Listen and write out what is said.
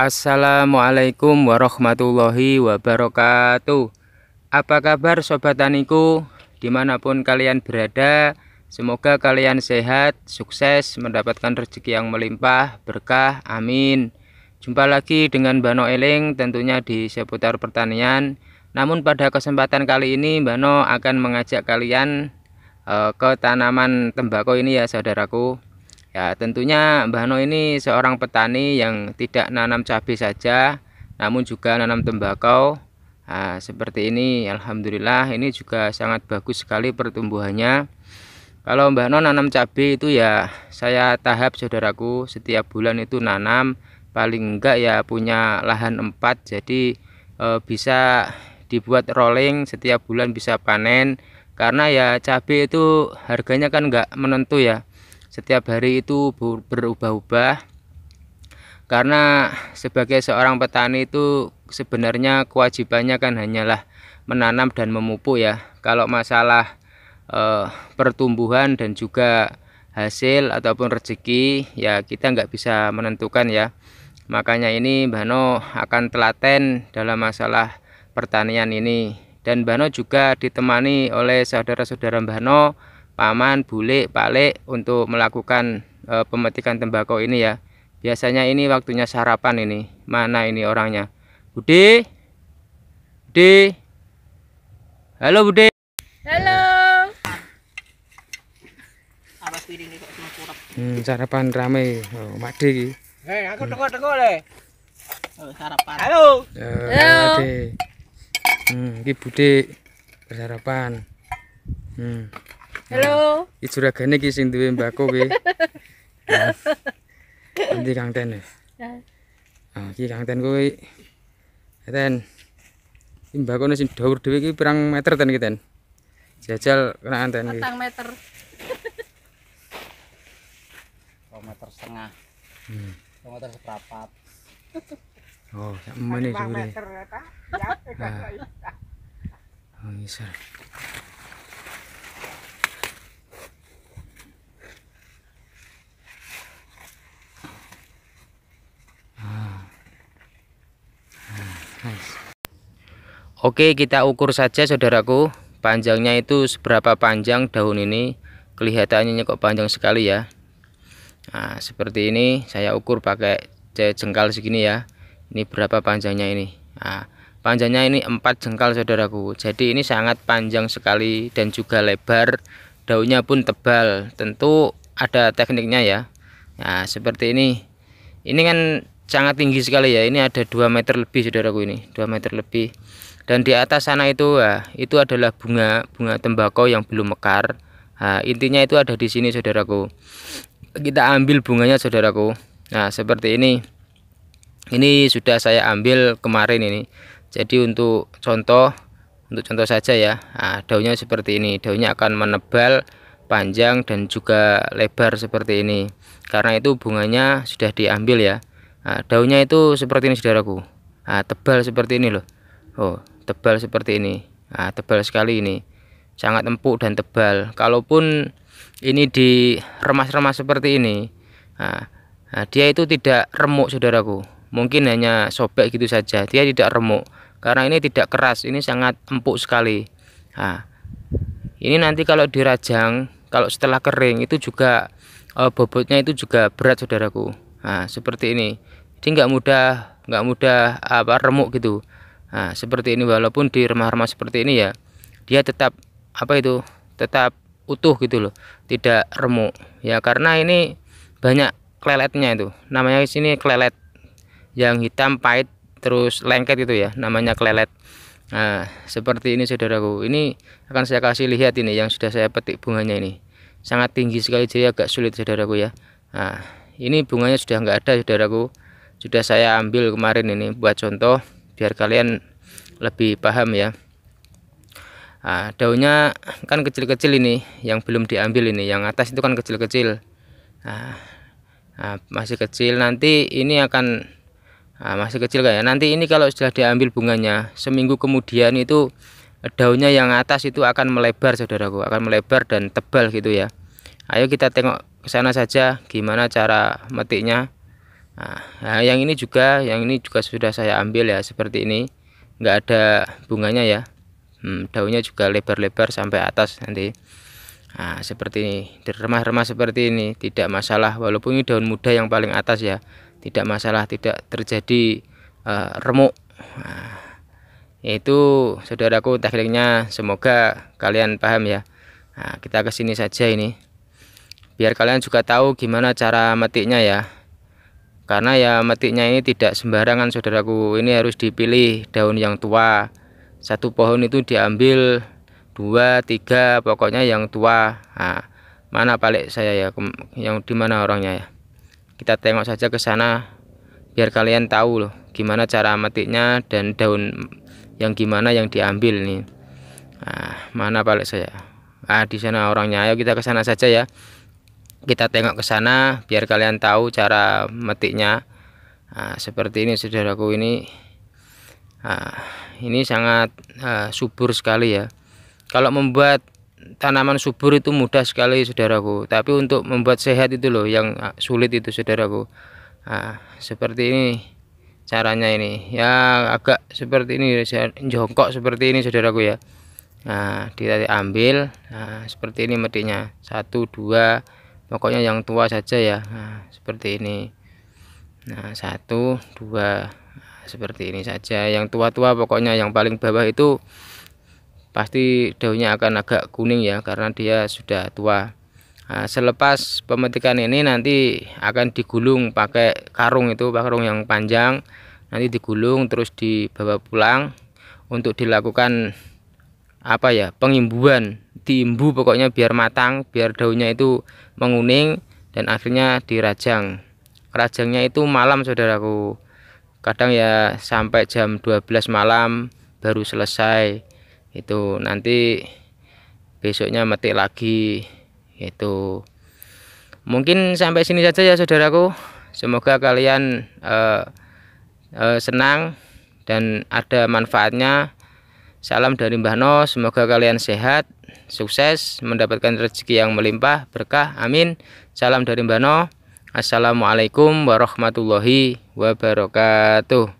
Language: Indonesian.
Assalamualaikum warahmatullahi wabarakatuh Apa kabar Sobat Taniku? Dimanapun kalian berada Semoga kalian sehat, sukses, mendapatkan rezeki yang melimpah, berkah, amin Jumpa lagi dengan Bano Eling tentunya di seputar pertanian Namun pada kesempatan kali ini Bano akan mengajak kalian uh, ke tanaman tembakau ini ya saudaraku Ya, tentunya Mbah No ini seorang petani yang tidak nanam cabai saja, namun juga nanam tembakau. Nah, seperti ini, alhamdulillah ini juga sangat bagus sekali pertumbuhannya. Kalau Mbah No nanam cabai itu ya saya tahap saudaraku setiap bulan itu nanam paling enggak ya punya lahan empat jadi e, bisa dibuat rolling setiap bulan bisa panen karena ya cabai itu harganya kan enggak menentu ya setiap hari itu berubah-ubah karena sebagai seorang petani itu sebenarnya kewajibannya kan hanyalah menanam dan memupuk ya kalau masalah e, pertumbuhan dan juga hasil ataupun rezeki ya kita nggak bisa menentukan ya makanya ini Bano akan telaten dalam masalah pertanian ini dan Bano juga ditemani oleh saudara-saudara Bano paman, bule, pale untuk melakukan e, pemetikan tembakau ini ya. Biasanya ini waktunya sarapan ini. Mana ini orangnya? Bude. Bude. Halo Bude. Halo. Hmm, sarapan ramai Oh, Makde Hei, aku tengok-tengok le. Oh, sarapan. Halo. Ya, Halo. Halo. Hmm, ini Bude bersarapan. Hmm. Halo. Iki juragane iki sing duwe mbako kuwi. Endi Kang Ten? Ah, iki Kang Ten kuwi. Ten. Iki mbakone sing dhuwur dhewe iki pirang meter ten iki, Ten? Jajal kena anten iki. meter. Oh, meter setengah. Hmm. Oh, meter seprapat. Oh, sak meneh dhuwure. Meter ta? Ya, kok Oh, iso. Oke kita ukur saja saudaraku panjangnya itu seberapa panjang daun ini kelihatannya kok panjang sekali ya Nah seperti ini saya ukur pakai jengkal segini ya ini berapa panjangnya ini nah, panjangnya ini 4 jengkal saudaraku jadi ini sangat panjang sekali dan juga lebar daunnya pun tebal tentu ada tekniknya ya Nah seperti ini ini kan sangat tinggi sekali ya ini ada 2 meter lebih saudaraku ini 2 meter lebih dan di atas sana itu ya, itu adalah bunga bunga tembakau yang belum mekar nah, intinya itu ada di sini saudaraku kita ambil bunganya saudaraku nah seperti ini ini sudah saya ambil kemarin ini jadi untuk contoh untuk contoh saja ya nah, daunnya seperti ini daunnya akan menebal panjang dan juga lebar seperti ini karena itu bunganya sudah diambil ya nah, daunnya itu seperti ini saudaraku nah, tebal seperti ini loh Oh tebal seperti ini nah, tebal sekali ini sangat empuk dan tebal kalaupun ini di remas remas seperti ini nah, nah, dia itu tidak remuk saudaraku mungkin hanya sobek gitu saja dia tidak remuk karena ini tidak keras ini sangat empuk sekali nah, ini nanti kalau dirajang kalau setelah kering itu juga eh, bobotnya itu juga berat saudaraku nah, seperti ini jadi nggak mudah nggak mudah apa remuk gitu nah, seperti ini walaupun di remah-remah seperti ini ya dia tetap apa itu tetap utuh gitu loh tidak remuk ya karena ini banyak keleletnya itu namanya di sini kelelet yang hitam pahit terus lengket itu ya namanya kelelet nah seperti ini saudaraku ini akan saya kasih lihat ini yang sudah saya petik bunganya ini sangat tinggi sekali jadi agak sulit saudaraku ya nah ini bunganya sudah enggak ada saudaraku sudah saya ambil kemarin ini buat contoh biar kalian lebih paham ya nah, daunnya kan kecil-kecil ini yang belum diambil ini yang atas itu kan kecil-kecil nah, nah, masih kecil nanti ini akan nah, masih kecil kayak nanti ini kalau sudah diambil bunganya seminggu kemudian itu daunnya yang atas itu akan melebar saudaraku akan melebar dan tebal gitu ya ayo kita tengok ke sana saja gimana cara metiknya nah, nah, yang ini juga yang ini juga sudah saya ambil ya seperti ini enggak ada bunganya ya hmm, daunnya juga lebar-lebar sampai atas nanti nah, seperti ini remah-remah seperti ini tidak masalah walaupun ini daun muda yang paling atas ya tidak masalah tidak terjadi uh, remuk nah, itu saudaraku tekniknya semoga kalian paham ya nah, kita kesini saja ini biar kalian juga tahu gimana cara metiknya ya karena ya metiknya ini tidak sembarangan saudaraku ini harus dipilih daun yang tua satu pohon itu diambil dua tiga pokoknya yang tua nah, mana balik saya ya yang di mana orangnya ya kita tengok saja ke sana biar kalian tahu loh gimana cara metiknya dan daun yang gimana yang diambil nih nah, mana balik saya ah di sana orangnya ayo kita ke sana saja ya kita tengok ke sana biar kalian tahu cara metiknya nah, seperti ini saudaraku ini nah, ini sangat uh, subur sekali ya kalau membuat tanaman subur itu mudah sekali saudaraku tapi untuk membuat sehat itu loh yang ah, sulit itu saudaraku nah, seperti ini caranya ini ya agak seperti ini ya, jongkok seperti ini saudaraku ya nah diambil ambil nah, seperti ini metiknya satu dua pokoknya yang tua saja ya nah, seperti ini nah satu dua seperti ini saja yang tua-tua pokoknya yang paling bawah itu pasti daunnya akan agak kuning ya karena dia sudah tua nah, selepas pemetikan ini nanti akan digulung pakai karung itu karung yang panjang nanti digulung terus dibawa pulang untuk dilakukan apa ya pengimbuan diimbu pokoknya biar matang biar daunnya itu menguning dan akhirnya dirajang rajangnya itu malam saudaraku kadang ya sampai jam 12 malam baru selesai itu nanti besoknya metik lagi itu mungkin sampai sini saja ya saudaraku semoga kalian uh, uh, senang dan ada manfaatnya Salam dari Mbah No, semoga kalian sehat, sukses, mendapatkan rezeki yang melimpah, berkah, amin. Salam dari Mbah No, Assalamualaikum warahmatullahi wabarakatuh.